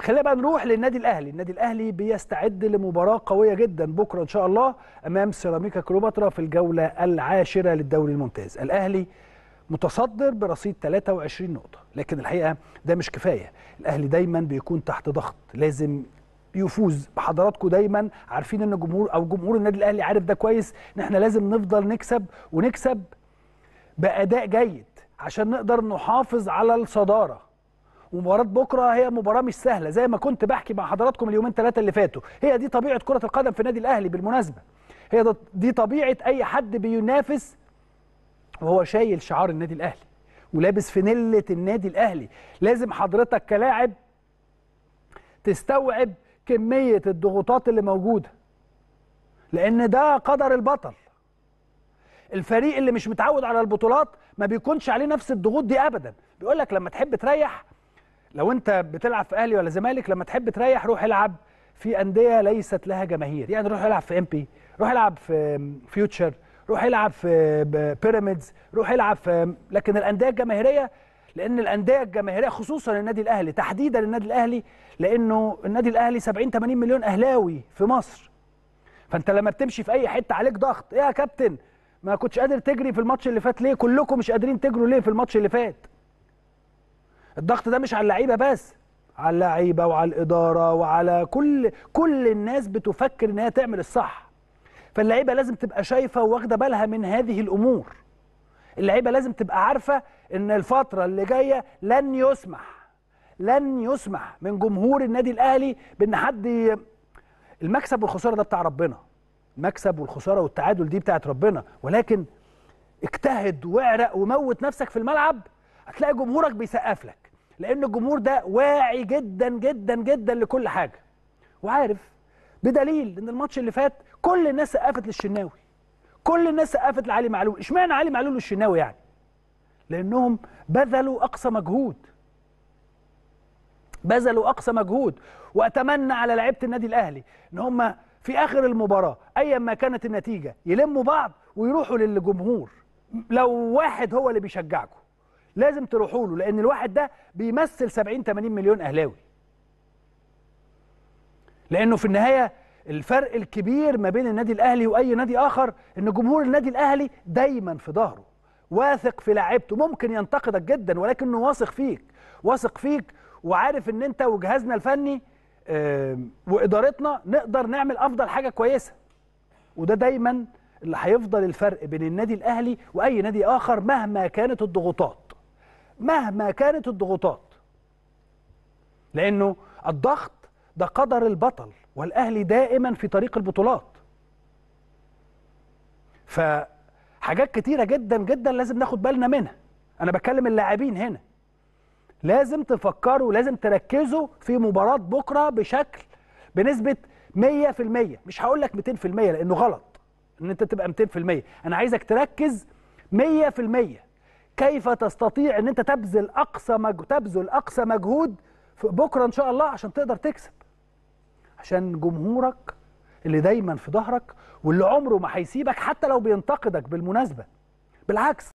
خلينا بقى نروح للنادي الاهلي النادي الاهلي بيستعد لمباراه قويه جدا بكره ان شاء الله امام سيراميكا كليوباترا في الجوله العاشره للدوري الممتاز الاهلي متصدر برصيد 23 نقطه لكن الحقيقه ده مش كفايه الاهلي دايما بيكون تحت ضغط لازم يفوز حضراتكم دايما عارفين ان جمهور او جمهور النادي الاهلي عارف ده كويس ان احنا لازم نفضل نكسب ونكسب باداء جيد عشان نقدر نحافظ على الصداره ومباراه بكره هي مباراه مش سهله زي ما كنت بحكي مع حضراتكم اليومين ثلاثه اللي فاتوا هي دي طبيعه كره القدم في النادي الاهلي بالمناسبه هي دي طبيعه اي حد بينافس وهو شايل شعار النادي الاهلي ولابس فنلة النادي الاهلي لازم حضرتك كلاعب تستوعب كميه الضغوطات اللي موجوده لان ده قدر البطل الفريق اللي مش متعود على البطولات ما بيكونش عليه نفس الضغوط دي ابدا بيقول لك لما تحب تريح لو انت بتلعب في اهلي ولا زمالك لما تحب تريح روح العب في انديه ليست لها جماهير يعني روح العب في ام بي روح العب في فيوتشر روح العب في بيراميدز روح العب في لكن الانديه الجماهيريه لان الانديه الجماهيريه خصوصا النادي الاهلي تحديدا النادي الاهلي لانه النادي الاهلي 70 80 مليون اهلاوي في مصر فانت لما بتمشي في اي حته عليك ضغط ايه يا كابتن ما كنتش قادر تجري في الماتش اللي فات ليه كلكم مش قادرين تجروا ليه في الماتش اللي فات الضغط ده مش على اللعيبه بس على اللعيبه وعلى الاداره وعلى كل كل الناس بتفكر ان هي تعمل الصح فاللعيبه لازم تبقى شايفه واخده بالها من هذه الامور اللعيبه لازم تبقى عارفه ان الفتره اللي جايه لن يسمح لن يسمح من جمهور النادي الاهلي بان حد المكسب والخساره ده بتاع ربنا المكسب والخساره والتعادل دي بتاعت ربنا ولكن اجتهد واعرق وموت نفسك في الملعب هتلاقي جمهورك بيسقف لك لان الجمهور ده واعي جدا جدا جدا لكل حاجه وعارف بدليل ان الماتش اللي فات كل الناس سقفت للشناوي كل الناس سقفت لعلي معلول اشمعنى علي معلول والشناوي يعني لانهم بذلوا اقصى مجهود بذلوا اقصى مجهود واتمنى على لعيبه النادي الاهلي ان هم في اخر المباراه ايا ما كانت النتيجه يلموا بعض ويروحوا للجمهور لو واحد هو اللي بيشجعكم لازم تروحوا له لان الواحد ده بيمثل 70 80 مليون اهلاوي لانه في النهايه الفرق الكبير ما بين النادي الاهلي واي نادي اخر ان جمهور النادي الاهلي دايما في ظهره واثق في لعيبته ممكن ينتقدك جدا ولكنه واثق فيك واثق فيك وعارف ان انت وجهازنا الفني وادارتنا نقدر نعمل افضل حاجه كويسه وده دايما اللي هيفضل الفرق بين النادي الاهلي واي نادي اخر مهما كانت الضغوطات مهما كانت الضغوطات لأنه الضغط ده قدر البطل والأهلي دائما في طريق البطولات فحاجات كتيرة جدا جدا لازم ناخد بالنا منها أنا بكلم اللاعبين هنا لازم تفكروا لازم تركزوا في مباراة بكرة بشكل بنسبة 100% مش هقول لك 200% لأنه غلط إن أنت تبقى 200% أنا عايزك تركز 100% كيف تستطيع ان انت تبذل اقصى مجهود تبذل اقصى مجهود بكره ان شاء الله عشان تقدر تكسب عشان جمهورك اللي دايما في ظهرك واللي عمره ما هيسيبك حتى لو بينتقدك بالمناسبه بالعكس